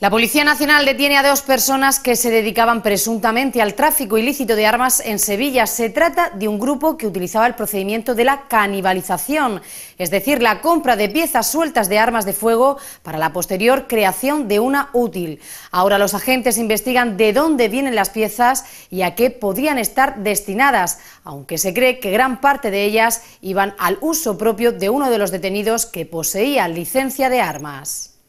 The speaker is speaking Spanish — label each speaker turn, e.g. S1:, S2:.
S1: La Policía Nacional detiene a dos personas que se dedicaban presuntamente al tráfico ilícito de armas en Sevilla. Se trata de un grupo que utilizaba el procedimiento de la canibalización, es decir, la compra de piezas sueltas de armas de fuego para la posterior creación de una útil. Ahora los agentes investigan de dónde vienen las piezas y a qué podrían estar destinadas, aunque se cree que gran parte de ellas iban al uso propio de uno de los detenidos que poseía licencia de armas.